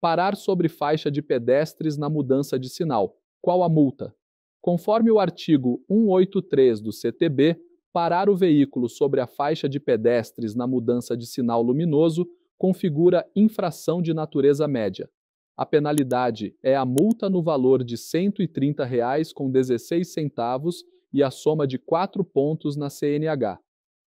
parar sobre faixa de pedestres na mudança de sinal. Qual a multa? Conforme o artigo 183 do CTB, parar o veículo sobre a faixa de pedestres na mudança de sinal luminoso configura infração de natureza média. A penalidade é a multa no valor de R$ 130,16 e a soma de quatro pontos na CNH.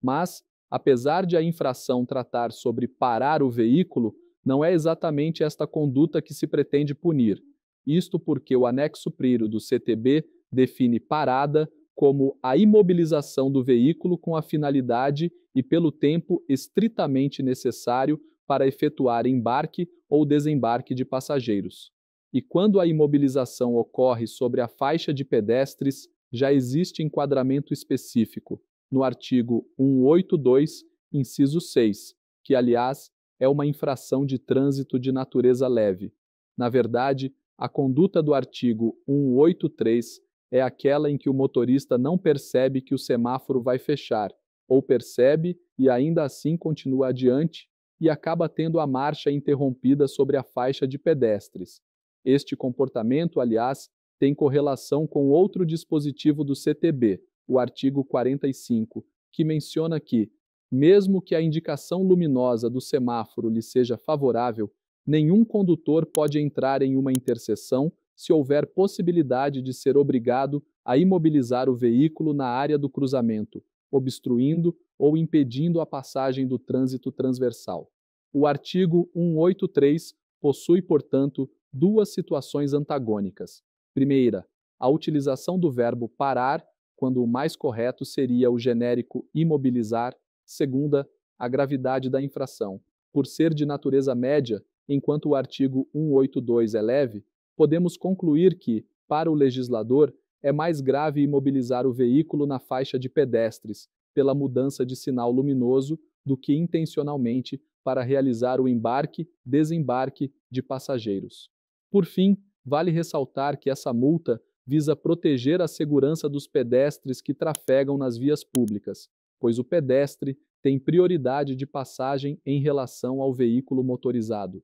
Mas, apesar de a infração tratar sobre parar o veículo, não é exatamente esta conduta que se pretende punir. Isto porque o anexo primeiro do CTB define parada como a imobilização do veículo com a finalidade e pelo tempo estritamente necessário para efetuar embarque ou desembarque de passageiros. E quando a imobilização ocorre sobre a faixa de pedestres, já existe enquadramento específico, no artigo 182, inciso 6, que, aliás, é uma infração de trânsito de natureza leve. Na verdade, a conduta do artigo 183 é aquela em que o motorista não percebe que o semáforo vai fechar, ou percebe e ainda assim continua adiante e acaba tendo a marcha interrompida sobre a faixa de pedestres. Este comportamento, aliás, tem correlação com outro dispositivo do CTB, o artigo 45, que menciona que mesmo que a indicação luminosa do semáforo lhe seja favorável, nenhum condutor pode entrar em uma interseção se houver possibilidade de ser obrigado a imobilizar o veículo na área do cruzamento, obstruindo ou impedindo a passagem do trânsito transversal. O artigo 183 possui, portanto, duas situações antagônicas. Primeira, a utilização do verbo parar, quando o mais correto seria o genérico imobilizar, Segunda, a gravidade da infração. Por ser de natureza média, enquanto o artigo 182 é leve, podemos concluir que, para o legislador, é mais grave imobilizar o veículo na faixa de pedestres, pela mudança de sinal luminoso, do que intencionalmente para realizar o embarque, desembarque de passageiros. Por fim, vale ressaltar que essa multa visa proteger a segurança dos pedestres que trafegam nas vias públicas, pois o pedestre tem prioridade de passagem em relação ao veículo motorizado.